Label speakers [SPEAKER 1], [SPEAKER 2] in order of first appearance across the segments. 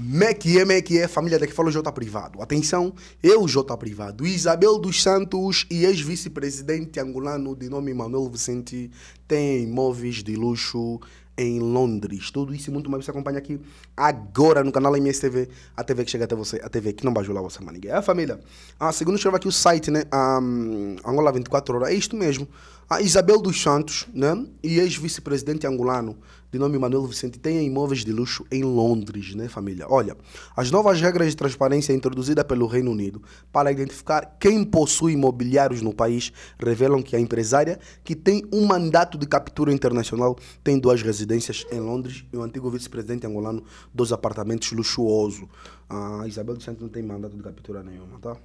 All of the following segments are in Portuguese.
[SPEAKER 1] Me e é, é, família daqui fala o J Privado. Atenção, eu J Privado, Isabel dos Santos e ex-vice-presidente angolano de nome Manuel Vicente tem imóveis de luxo em Londres. Tudo isso e muito mais você acompanha aqui agora no canal MSTV, a TV que chega até você, a TV que não bajula você, ninguém. É, família. Ah, segundo escreve aqui o site, né? Um, ah, Angola 24 horas, é isto mesmo. A ah, Isabel dos Santos, né? E ex-vice-presidente angolano de nome Manuel Vicente, tenha imóveis de luxo em Londres, né, família? Olha, as novas regras de transparência introduzidas pelo Reino Unido para identificar quem possui imobiliários no país revelam que a empresária, que tem um mandato de captura internacional, tem duas residências em Londres e o antigo vice-presidente angolano dos apartamentos luxuoso. A ah, Isabel dos Santos não tem mandato de captura nenhuma, tá?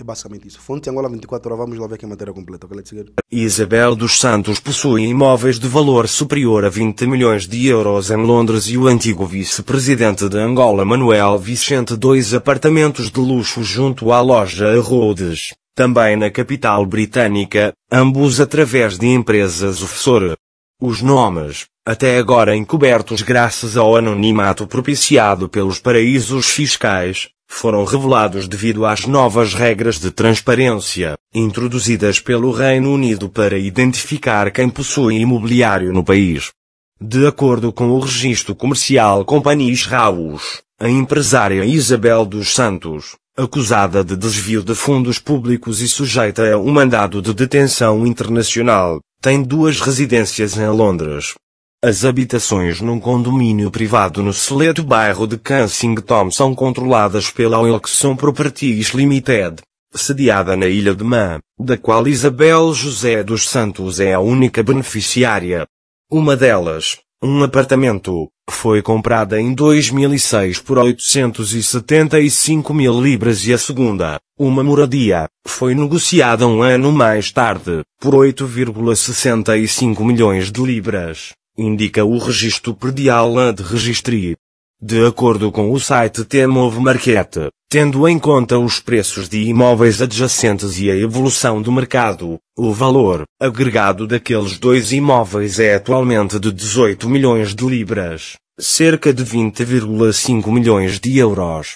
[SPEAKER 1] É basicamente isso. Fonte Angola 24 horas, vamos lá ver aqui a matéria completa. É é
[SPEAKER 2] Isabel dos Santos possui imóveis de valor superior a 20 milhões de euros em Londres e o antigo vice-presidente de Angola Manuel Vicente dois apartamentos de luxo junto à loja Rhodes, também na capital britânica, ambos através de empresas offshore. Os nomes, até agora encobertos graças ao anonimato propiciado pelos paraísos fiscais, foram revelados devido às novas regras de transparência, introduzidas pelo Reino Unido para identificar quem possui imobiliário no país. De acordo com o registro comercial Companies House, a empresária Isabel dos Santos, acusada de desvio de fundos públicos e sujeita a um mandado de detenção internacional, tem duas residências em Londres, as habitações num condomínio privado no seleto bairro de Kensington são controladas pela Wilson Properties Limited, sediada na Ilha de Man, da qual Isabel José dos Santos é a única beneficiária. Uma delas, um apartamento, foi comprada em 2006 por 875 mil libras e a segunda, uma moradia, foi negociada um ano mais tarde, por 8,65 milhões de libras indica o registro predial de registri. De acordo com o site Temove Market, tendo em conta os preços de imóveis adjacentes e a evolução do mercado, o valor agregado daqueles dois imóveis é atualmente de 18 milhões de libras, cerca de 20,5 milhões de euros.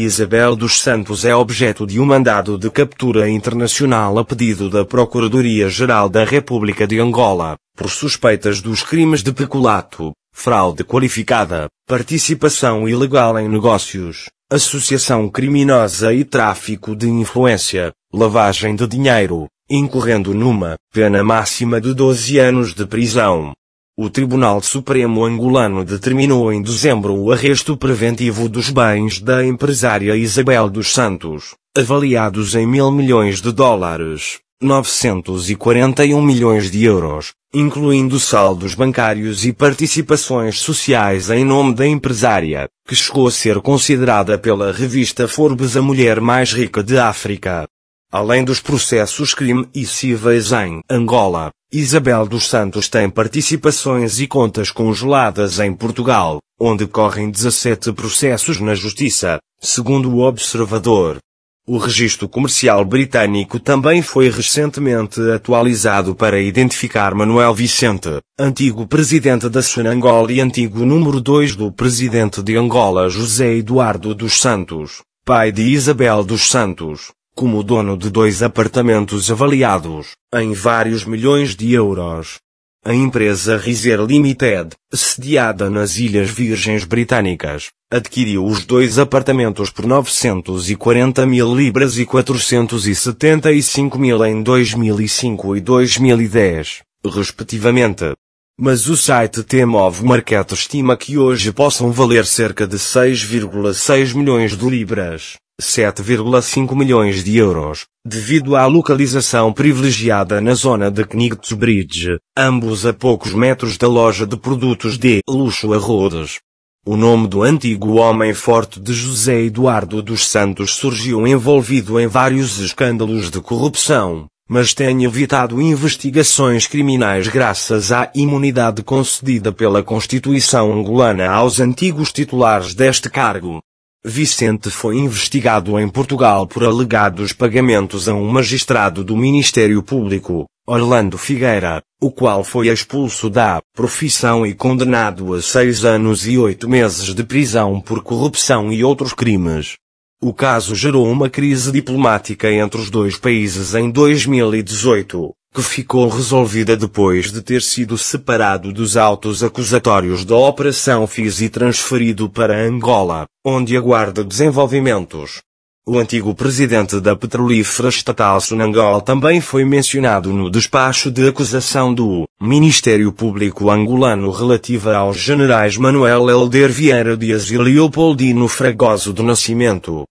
[SPEAKER 2] Isabel dos Santos é objeto de um mandado de captura internacional a pedido da Procuradoria-Geral da República de Angola, por suspeitas dos crimes de peculato, fraude qualificada, participação ilegal em negócios, associação criminosa e tráfico de influência, lavagem de dinheiro, incorrendo numa pena máxima de 12 anos de prisão. O Tribunal Supremo Angolano determinou em dezembro o arresto preventivo dos bens da empresária Isabel dos Santos, avaliados em mil milhões de dólares, 941 milhões de euros, incluindo saldos bancários e participações sociais em nome da empresária, que chegou a ser considerada pela revista Forbes a mulher mais rica de África. Além dos processos crime e cíveis em Angola, Isabel dos Santos tem participações e contas congeladas em Portugal, onde correm 17 processos na Justiça, segundo o Observador. O registro comercial britânico também foi recentemente atualizado para identificar Manuel Vicente, antigo presidente da Senangol e antigo número 2 do presidente de Angola José Eduardo dos Santos, pai de Isabel dos Santos, como dono de dois apartamentos avaliados em vários milhões de euros. A empresa Riser Limited, sediada nas Ilhas Virgens Britânicas, adquiriu os dois apartamentos por 940 mil libras e 475 mil em 2005 e 2010, respectivamente. Mas o site T-Move Market estima que hoje possam valer cerca de 6,6 milhões de libras. 7,5 milhões de euros, devido à localização privilegiada na zona de Knightsbridge, ambos a poucos metros da loja de produtos de luxo Arrodes. O nome do antigo homem forte de José Eduardo dos Santos surgiu envolvido em vários escândalos de corrupção, mas tem evitado investigações criminais graças à imunidade concedida pela Constituição angolana aos antigos titulares deste cargo. Vicente foi investigado em Portugal por alegados pagamentos a um magistrado do Ministério Público, Orlando Figueira, o qual foi expulso da profissão e condenado a seis anos e oito meses de prisão por corrupção e outros crimes. O caso gerou uma crise diplomática entre os dois países em 2018, que ficou resolvida depois de ter sido separado dos autos acusatórios da Operação FIS e transferido para Angola, onde aguarda desenvolvimentos. O antigo presidente da petrolífera estatal Sonangol também foi mencionado no despacho de acusação do Ministério Público angolano relativa aos generais Manuel Helder Vieira Dias e Leopoldino Fragoso do Nascimento.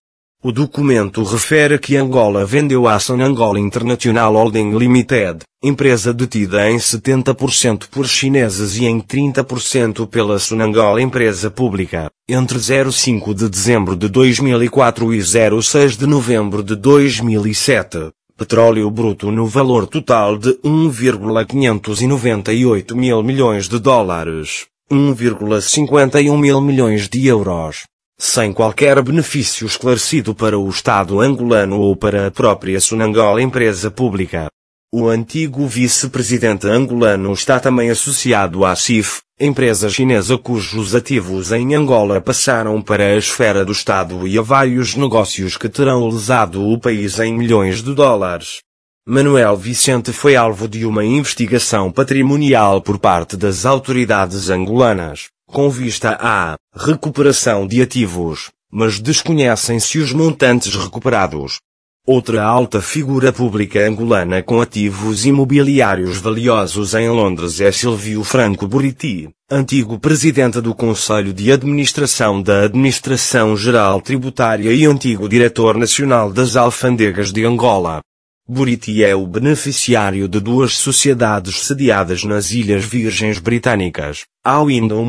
[SPEAKER 2] O documento refere que Angola vendeu a ação Angola International Holding Limited, empresa detida em 70% por chineses e em 30% pela Sunangola Empresa Pública, entre 05 de dezembro de 2004 e 06 de novembro de 2007. Petróleo bruto no valor total de 1,598 mil milhões de dólares, 1,51 mil milhões de euros sem qualquer benefício esclarecido para o Estado angolano ou para a própria Sunangola empresa pública. O antigo vice-presidente angolano está também associado à CIF, empresa chinesa cujos ativos em Angola passaram para a esfera do Estado e a vários negócios que terão lesado o país em milhões de dólares. Manuel Vicente foi alvo de uma investigação patrimonial por parte das autoridades angolanas com vista à recuperação de ativos, mas desconhecem-se os montantes recuperados. Outra alta figura pública angolana com ativos imobiliários valiosos em Londres é Silvio Franco Buriti, antigo presidente do Conselho de Administração da Administração Geral Tributária e antigo diretor nacional das Alfandegas de Angola. Buriti é o beneficiário de duas sociedades sediadas nas Ilhas Virgens Britânicas, All Indom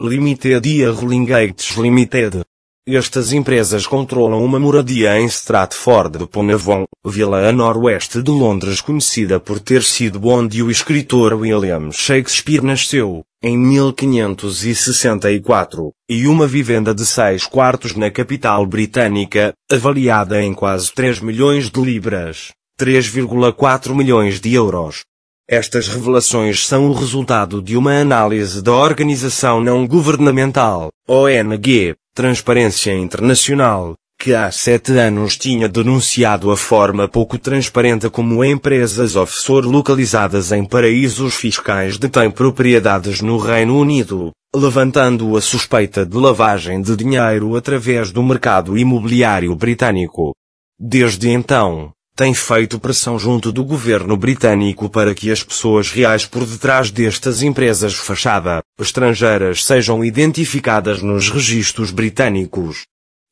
[SPEAKER 2] Limited e a Rolling Gates Limited, estas empresas controlam uma moradia em Stratford upon Avon, vila a noroeste de Londres conhecida por ter sido onde o escritor William Shakespeare nasceu, em 1564, e uma vivenda de seis quartos na capital britânica, avaliada em quase 3 milhões de libras, 3,4 milhões de euros. Estas revelações são o resultado de uma análise da organização não governamental, ONG, Transparência Internacional, que há sete anos tinha denunciado a forma pouco transparente como empresas offshore localizadas em paraísos fiscais detêm propriedades no Reino Unido, levantando a suspeita de lavagem de dinheiro através do mercado imobiliário britânico. Desde então, tem feito pressão junto do governo britânico para que as pessoas reais por detrás destas empresas fachada estrangeiras sejam identificadas nos registros britânicos.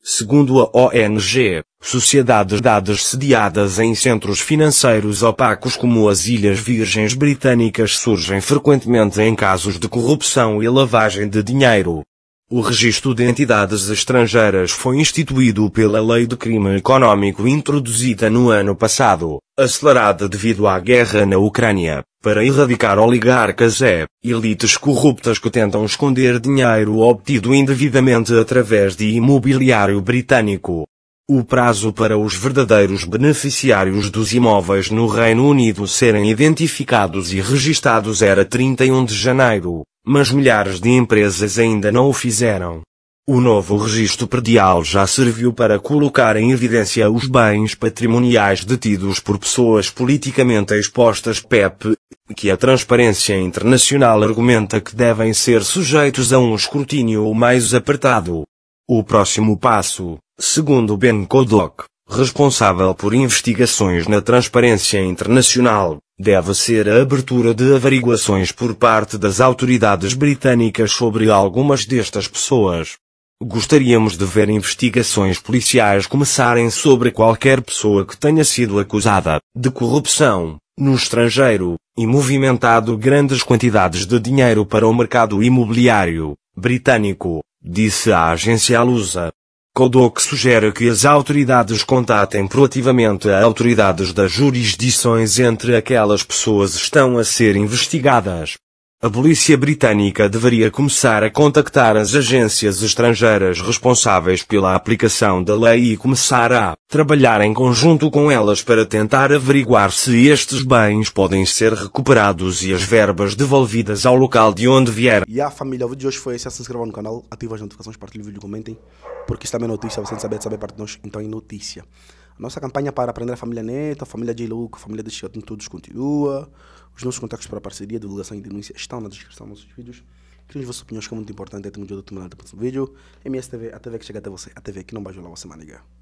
[SPEAKER 2] Segundo a ONG, sociedades dadas sediadas em centros financeiros opacos como as Ilhas Virgens Britânicas surgem frequentemente em casos de corrupção e lavagem de dinheiro. O registro de entidades estrangeiras foi instituído pela Lei de Crime Econômico introduzida no ano passado, acelerada devido à guerra na Ucrânia, para erradicar oligarcas e é, elites corruptas que tentam esconder dinheiro obtido indevidamente através de imobiliário britânico. O prazo para os verdadeiros beneficiários dos imóveis no Reino Unido serem identificados e registados era 31 de janeiro, mas milhares de empresas ainda não o fizeram. O novo registro predial já serviu para colocar em evidência os bens patrimoniais detidos por pessoas politicamente expostas PEP, que a Transparência Internacional argumenta que devem ser sujeitos a um escrutínio mais apertado. O próximo passo, segundo Ben Kodok, responsável por investigações na Transparência Internacional, deve ser a abertura de averiguações por parte das autoridades britânicas sobre algumas destas pessoas. Gostaríamos de ver investigações policiais começarem sobre qualquer pessoa que tenha sido acusada de corrupção no estrangeiro e movimentado grandes quantidades de dinheiro para o mercado imobiliário britânico, disse a agência Alusa. Kodok sugere que as autoridades contatem proativamente a autoridades das jurisdições entre aquelas pessoas estão a ser investigadas a polícia britânica deveria começar a contactar as agências estrangeiras responsáveis pela aplicação da lei e começar a trabalhar em conjunto com elas para tentar averiguar se estes bens podem ser recuperados e as verbas devolvidas ao local de onde vieram. E
[SPEAKER 1] a família, o vídeo de hoje foi esse. Se inscrevam no canal, ativem as notificações, partilhem o vídeo, comentem, porque isso também é notícia. Você não saber sabe parte de nós, então é notícia. A nossa campanha para aprender a família Neto, a família de Luca, a família de Chiatin, todos continua. Os nossos contatos para parceria, divulgação e denúncia estão na descrição dos nossos vídeos. Criem vossas opiniões que é muito importante. Até um dia do terminal do próximo vídeo. MSTV, a TV que chega até você, a TV que não vai jogar você, maniga.